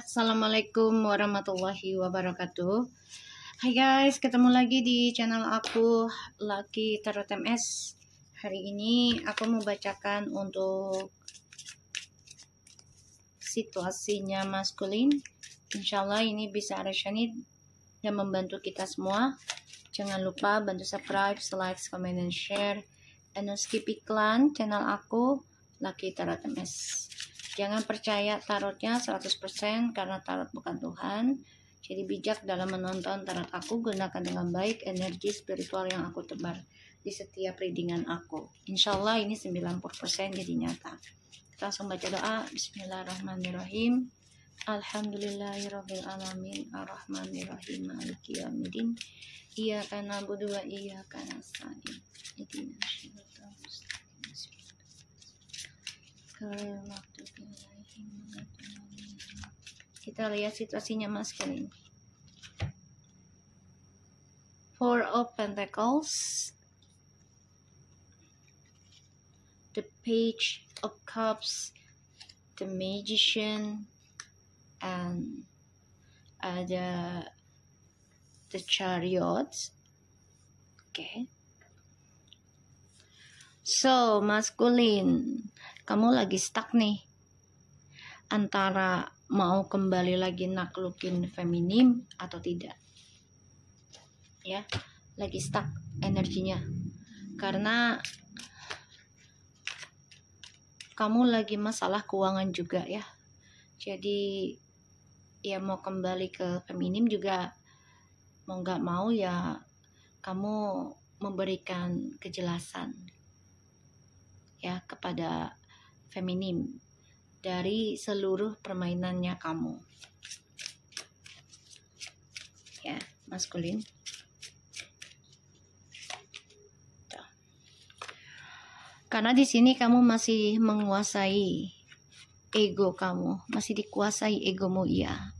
Assalamualaikum warahmatullahi wabarakatuh Hai guys, ketemu lagi di channel aku Lucky Tarot MS Hari ini aku mau bacakan untuk situasinya maskulin Insyaallah ini bisa resonate yang membantu kita semua Jangan lupa bantu subscribe, like, comment, dan share And don't skip iklan channel aku Lucky Tarot MS Jangan percaya tarotnya 100% karena tarot bukan Tuhan. Jadi bijak dalam menonton tarot aku, gunakan dengan baik energi spiritual yang aku tebar di setiap readingan aku. Insya Allah ini 90% jadi nyata. Kita langsung baca doa. Bismillahirrahmanirrahim. Alhamdulillahirrahmanirrahim. Ar-Rahmanirrahim Maliki yamidin Iyaka nabudu wa iyaka kita lihat situasinya mas kalian Four of Pentacles. The Page of Cups. The Magician. And ada the, the Chariot. Oke. Okay. So, maskulin, kamu lagi stuck nih antara mau kembali lagi naklukin feminim atau tidak. Ya, lagi stuck energinya. Karena kamu lagi masalah keuangan juga ya. Jadi ya mau kembali ke feminim juga mau nggak mau ya kamu memberikan kejelasan ya kepada feminim dari seluruh permainannya kamu. Ya, maskulin. Karena di sini kamu masih menguasai ego kamu, masih dikuasai egomu ya.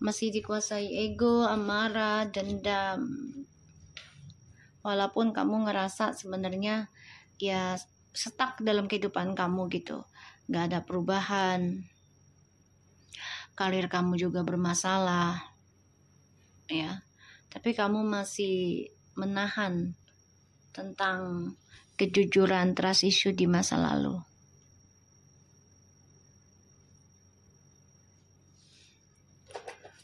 Masih dikuasai ego, amarah, dendam. Walaupun kamu ngerasa sebenarnya ya stuck dalam kehidupan kamu gitu Gak ada perubahan karir kamu juga bermasalah ya tapi kamu masih menahan tentang kejujuran trust issue di masa lalu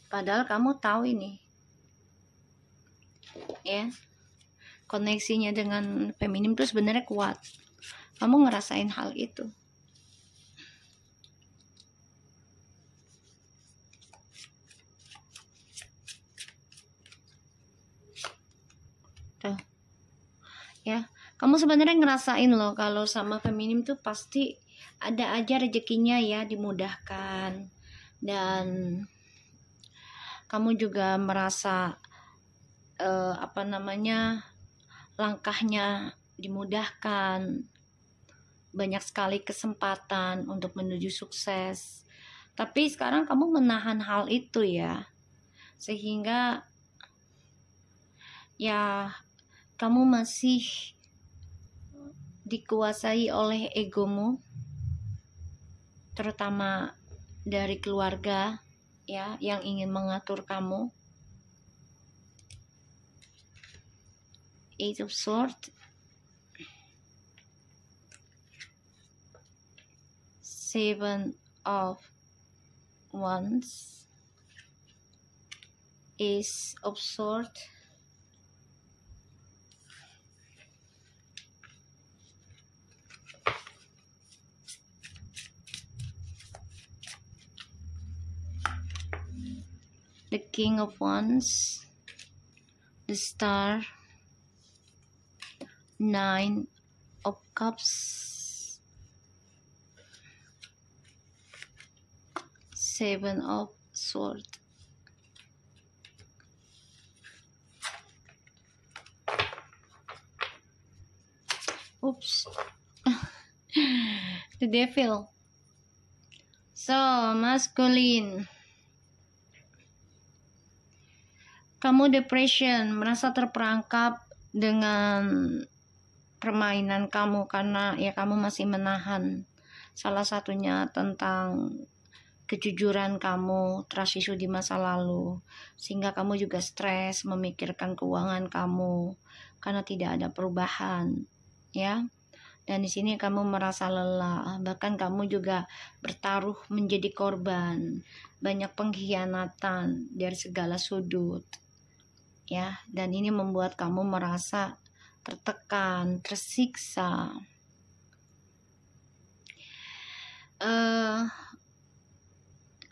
padahal kamu tahu ini ya koneksinya dengan feminim itu sebenarnya kuat kamu ngerasain hal itu tuh ya kamu sebenarnya ngerasain loh kalau sama feminim tuh pasti ada aja rezekinya ya dimudahkan dan kamu juga merasa eh, apa namanya langkahnya dimudahkan banyak sekali kesempatan untuk menuju sukses. Tapi sekarang kamu menahan hal itu ya. Sehingga ya kamu masih dikuasai oleh egomu terutama dari keluarga ya yang ingin mengatur kamu Eight of Swords seven of wands is of sort the king of wands the star nine of cups seven of sword oops the devil so masculine kamu depression merasa terperangkap dengan permainan kamu karena ya kamu masih menahan salah satunya tentang kejujuran kamu, trust issue di masa lalu, sehingga kamu juga stres memikirkan keuangan kamu karena tidak ada perubahan, ya. Dan di sini kamu merasa lelah, bahkan kamu juga bertaruh menjadi korban, banyak pengkhianatan dari segala sudut. Ya, dan ini membuat kamu merasa tertekan, tersiksa. Uh,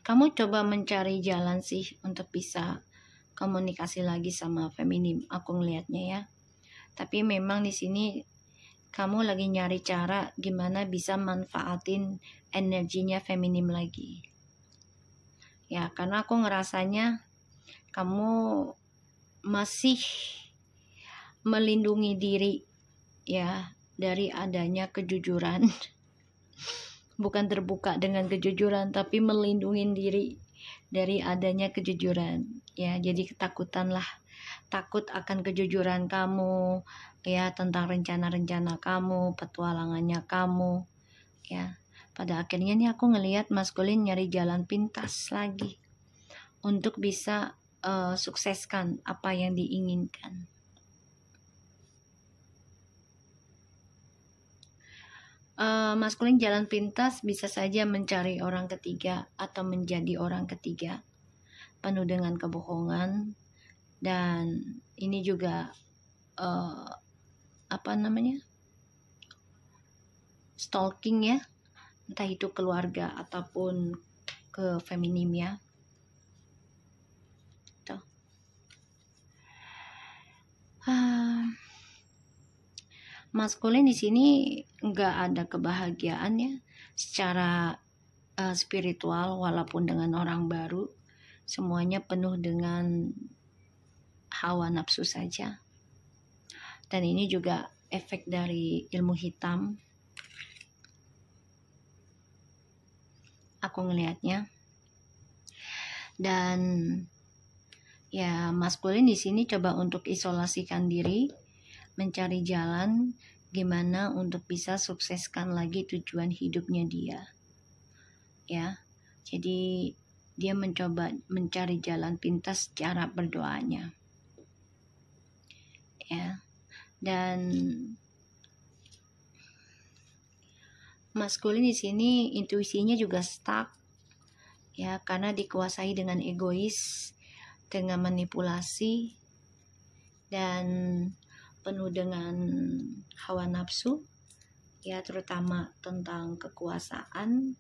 kamu coba mencari jalan sih untuk bisa komunikasi lagi sama feminim aku ngelihatnya ya tapi memang di sini kamu lagi nyari cara gimana bisa manfaatin energinya feminim lagi ya karena aku ngerasanya kamu masih melindungi diri ya dari adanya kejujuran bukan terbuka dengan kejujuran tapi melindungi diri dari adanya kejujuran ya jadi ketakutanlah takut akan kejujuran kamu ya tentang rencana-rencana kamu petualangannya kamu ya pada akhirnya nih aku ngelihat maskulin nyari jalan pintas lagi untuk bisa uh, sukseskan apa yang diinginkan uh, maskulin jalan pintas bisa saja mencari orang ketiga atau menjadi orang ketiga penuh dengan kebohongan dan ini juga uh, apa namanya stalking ya entah itu keluarga ataupun ke feminim ya Tuh. Uh, maskulin di sini nggak ada kebahagiaan ya secara uh, spiritual walaupun dengan orang baru semuanya penuh dengan hawa nafsu saja dan ini juga efek dari ilmu hitam aku ngelihatnya dan ya maskulin di sini coba untuk isolasikan diri mencari jalan gimana untuk bisa sukseskan lagi tujuan hidupnya dia. Ya. Jadi dia mencoba mencari jalan pintas cara berdoanya. Ya. Dan maskulin di sini intuisinya juga stuck ya karena dikuasai dengan egois dengan manipulasi dan penuh dengan hawa nafsu ya terutama tentang kekuasaan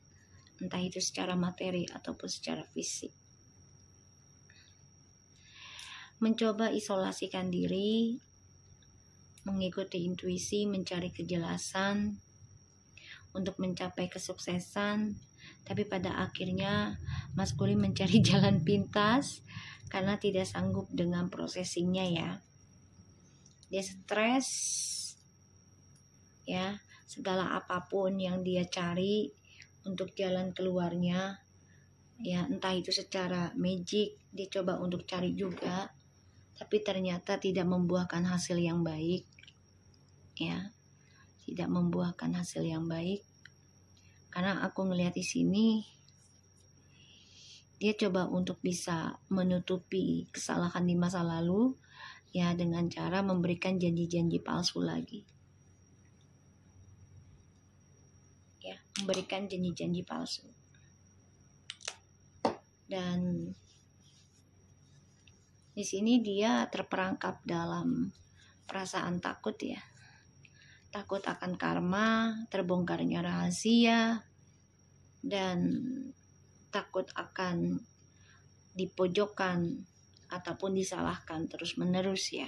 entah itu secara materi ataupun secara fisik mencoba isolasikan diri mengikuti intuisi mencari kejelasan untuk mencapai kesuksesan tapi pada akhirnya Mas mencari jalan pintas karena tidak sanggup dengan prosesinya ya dia stres ya segala apapun yang dia cari untuk jalan keluarnya ya entah itu secara magic dia coba untuk cari juga tapi ternyata tidak membuahkan hasil yang baik ya tidak membuahkan hasil yang baik karena aku melihat di sini dia coba untuk bisa menutupi kesalahan di masa lalu ya dengan cara memberikan janji-janji palsu lagi. Ya, memberikan janji-janji palsu. Dan di sini dia terperangkap dalam perasaan takut ya. Takut akan karma, terbongkarnya rahasia, dan takut akan dipojokkan ataupun disalahkan terus-menerus ya.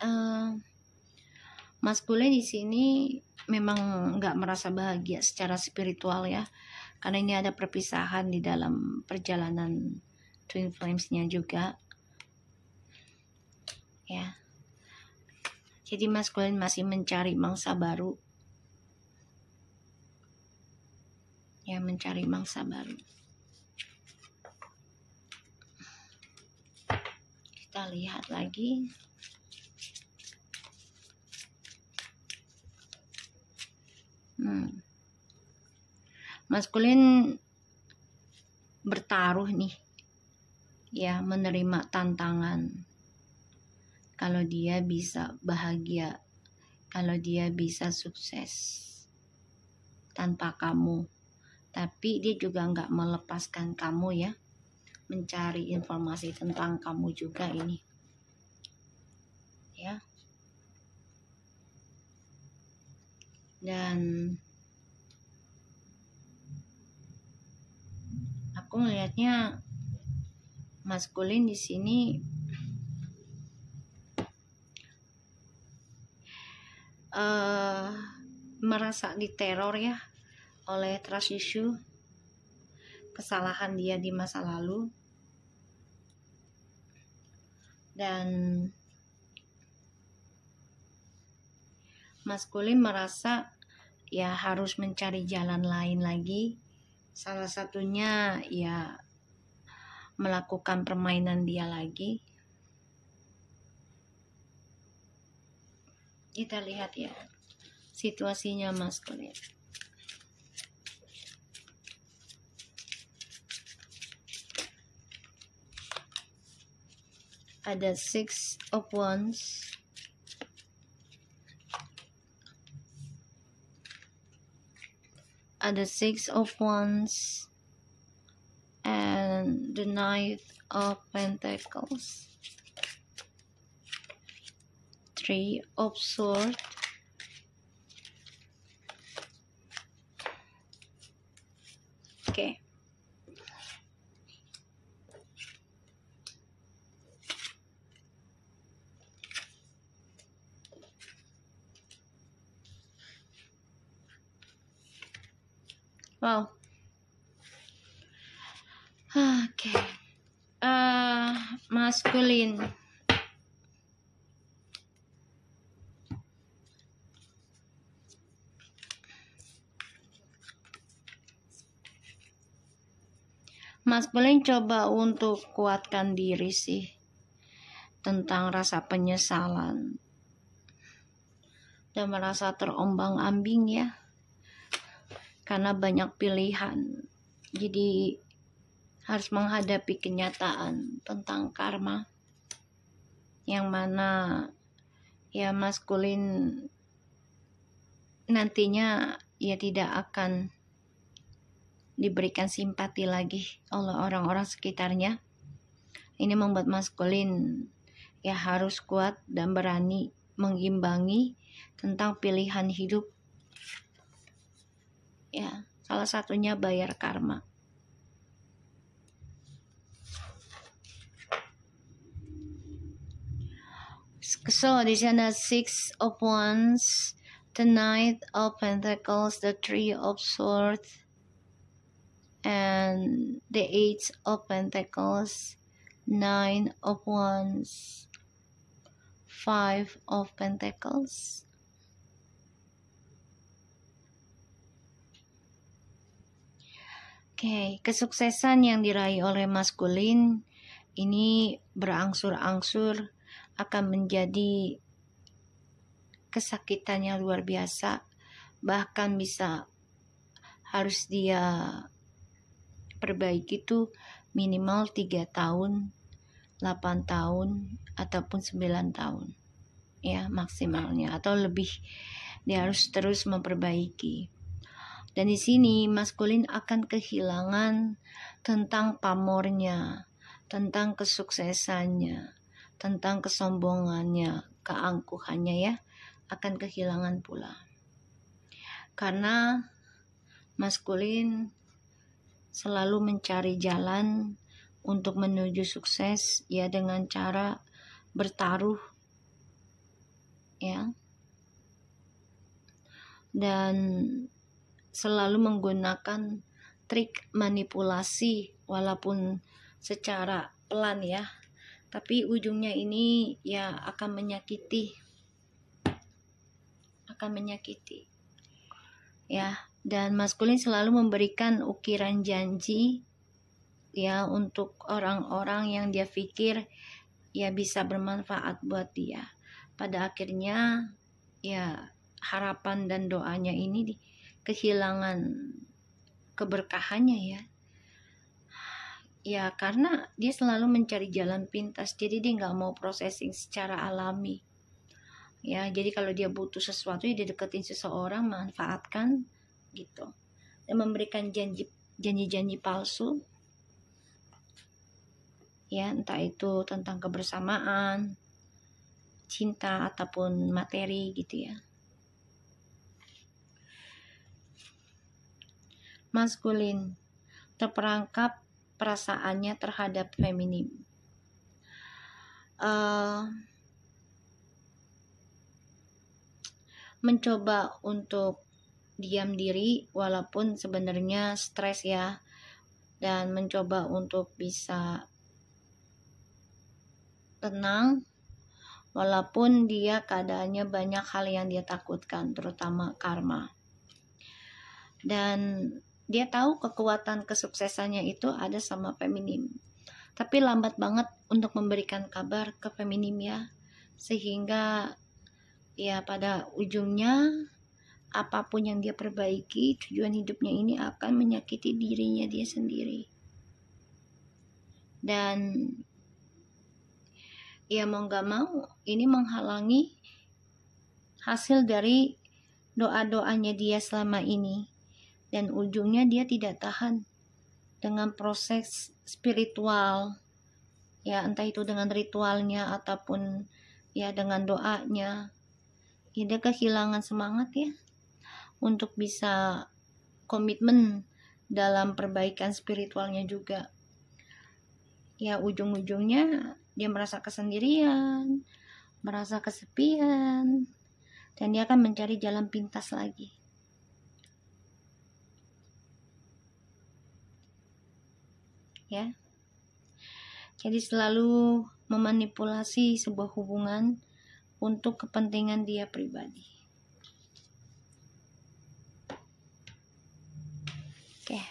Uh, Mas Kule di sini memang nggak merasa bahagia secara spiritual ya, karena ini ada perpisahan di dalam perjalanan Twin flamesnya juga. Ya. Jadi Mas Kule masih mencari mangsa baru ya mencari mangsa baru. kita lihat lagi hmm. maskulin bertaruh nih ya menerima tantangan kalau dia bisa bahagia kalau dia bisa sukses tanpa kamu tapi dia juga nggak melepaskan kamu ya mencari informasi tentang kamu juga ini ya dan aku melihatnya maskulin di sini uh, merasa diteror ya oleh trust issue kesalahan dia di masa lalu dan maskulin merasa ya harus mencari jalan lain lagi salah satunya ya melakukan permainan dia lagi kita lihat ya situasinya maskulin at the six of wands at the six of wands and the ninth of pentacles three of swords Wow. Oke. Okay. Uh, eh, maskulin. Mas coba untuk kuatkan diri sih tentang rasa penyesalan dan merasa terombang ambing ya karena banyak pilihan. Jadi harus menghadapi kenyataan tentang karma yang mana ya maskulin nantinya ya tidak akan diberikan simpati lagi oleh orang-orang sekitarnya. Ini membuat maskulin ya harus kuat dan berani mengimbangi tentang pilihan hidup ya salah satunya bayar karma so di sana six of wands the knight of pentacles the three of swords and the eight of pentacles nine of wands five of pentacles okay, kesuksesan yang diraih oleh maskulin ini berangsur-angsur akan menjadi kesakitannya luar biasa, bahkan bisa harus dia perbaiki tuh minimal 3 tahun, 8 tahun ataupun 9 tahun. Ya, maksimalnya atau lebih dia harus terus memperbaiki. Dan di sini maskulin akan kehilangan tentang pamornya, tentang kesuksesannya, tentang kesombongannya, keangkuhannya ya, akan kehilangan pula. Karena maskulin selalu mencari jalan untuk menuju sukses ya dengan cara bertaruh ya dan selalu menggunakan trik manipulasi walaupun secara pelan ya tapi ujungnya ini ya akan menyakiti akan menyakiti ya dan maskulin selalu memberikan ukiran janji ya untuk orang-orang yang dia pikir ya bisa bermanfaat buat dia pada akhirnya ya harapan dan doanya ini kehilangan keberkahannya ya ya karena dia selalu mencari jalan pintas jadi dia nggak mau processing secara alami ya jadi kalau dia butuh sesuatu ya dia deketin seseorang manfaatkan gitu dan memberikan janji janji-janji palsu ya entah itu tentang kebersamaan cinta ataupun materi gitu ya maskulin, terperangkap perasaannya terhadap feminim. Uh, mencoba untuk diam diri walaupun sebenarnya stres ya dan mencoba untuk bisa tenang walaupun dia keadaannya banyak hal yang dia takutkan terutama karma dan dia tahu kekuatan kesuksesannya itu ada sama feminim. Tapi lambat banget untuk memberikan kabar ke feminim ya. Sehingga ya pada ujungnya apapun yang dia perbaiki, tujuan hidupnya ini akan menyakiti dirinya dia sendiri. Dan ya mau nggak mau ini menghalangi hasil dari doa-doanya dia selama ini dan ujungnya dia tidak tahan dengan proses spiritual ya entah itu dengan ritualnya ataupun ya dengan doanya ya, dia kehilangan semangat ya untuk bisa komitmen dalam perbaikan spiritualnya juga ya ujung-ujungnya dia merasa kesendirian merasa kesepian dan dia akan mencari jalan pintas lagi ya. Jadi selalu memanipulasi sebuah hubungan untuk kepentingan dia pribadi. Oke.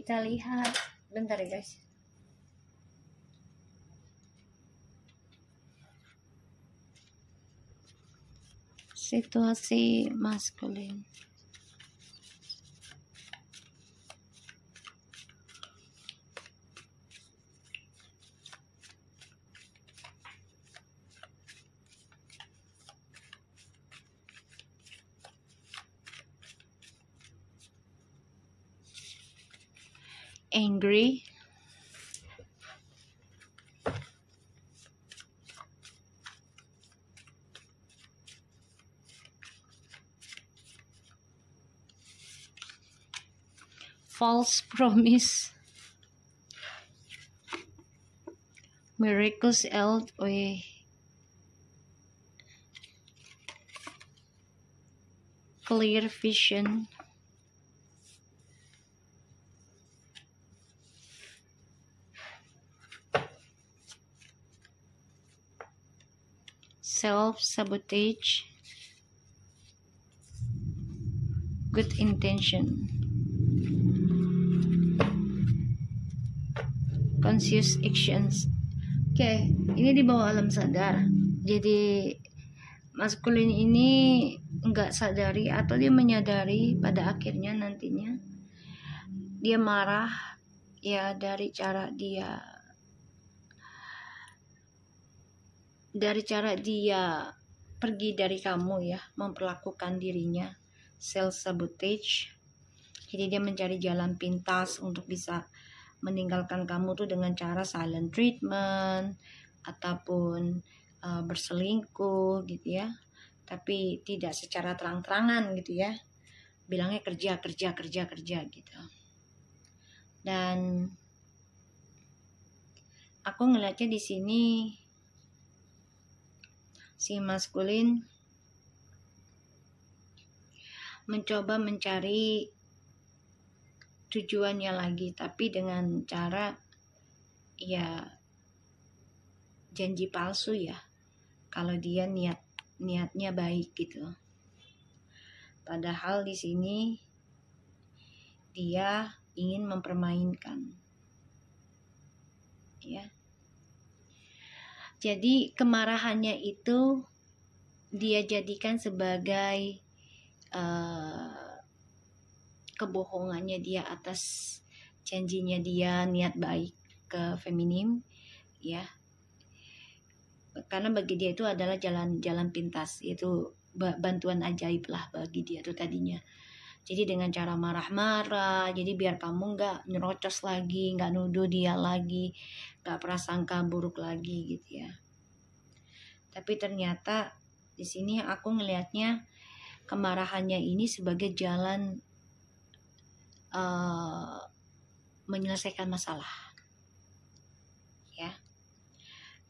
kita lihat bentar ya guys situasi maskulin false promise miracles held away clear vision self-sabotage, good intention, conscious actions. Oke, okay, ini di bawah alam sadar. Jadi maskulin ini nggak sadari atau dia menyadari pada akhirnya nantinya dia marah ya dari cara dia dari cara dia pergi dari kamu ya memperlakukan dirinya self sabotage jadi dia mencari jalan pintas untuk bisa meninggalkan kamu tuh dengan cara silent treatment ataupun uh, berselingkuh gitu ya tapi tidak secara terang-terangan gitu ya bilangnya kerja kerja kerja kerja gitu dan aku ngeliatnya di sini si maskulin mencoba mencari tujuannya lagi tapi dengan cara ya janji palsu ya kalau dia niat niatnya baik gitu padahal di sini dia ingin mempermainkan ya jadi kemarahannya itu dia jadikan sebagai uh, kebohongannya dia atas janjinya dia niat baik ke feminim ya karena bagi dia itu adalah jalan-jalan pintas itu bantuan ajaib lah bagi dia itu tadinya jadi dengan cara marah-marah, jadi biar kamu nggak nyerocos lagi, nggak nuduh dia lagi, nggak prasangka buruk lagi gitu ya. Tapi ternyata di sini aku ngelihatnya kemarahannya ini sebagai jalan uh, menyelesaikan masalah. Ya.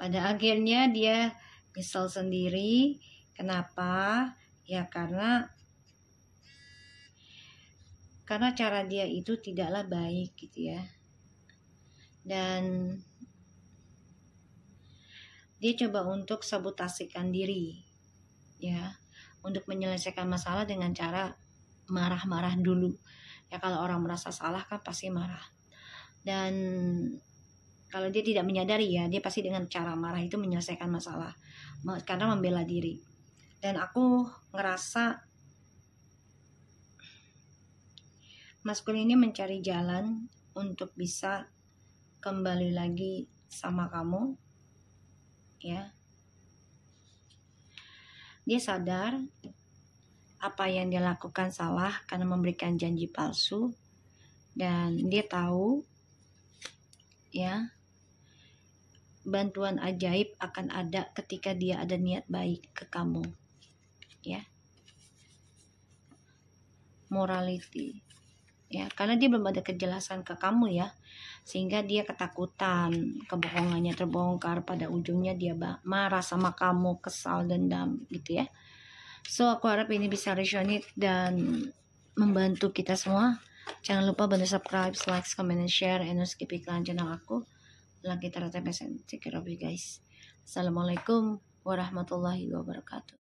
Pada akhirnya dia nyesel sendiri. Kenapa? Ya karena karena cara dia itu tidaklah baik gitu ya dan dia coba untuk sabotasikan diri ya untuk menyelesaikan masalah dengan cara marah-marah dulu ya kalau orang merasa salah kan pasti marah dan kalau dia tidak menyadari ya dia pasti dengan cara marah itu menyelesaikan masalah karena membela diri dan aku ngerasa Mas ini mencari jalan untuk bisa kembali lagi sama kamu ya dia sadar apa yang dia lakukan salah karena memberikan janji palsu dan dia tahu ya bantuan ajaib akan ada ketika dia ada niat baik ke kamu ya morality ya karena dia belum ada kejelasan ke kamu ya sehingga dia ketakutan kebohongannya terbongkar pada ujungnya dia marah sama kamu kesal dendam gitu ya so aku harap ini bisa resonate dan membantu kita semua jangan lupa bantu subscribe like comment and share and subscribe ke iklan channel aku lagi terhadap take care of you guys assalamualaikum warahmatullahi wabarakatuh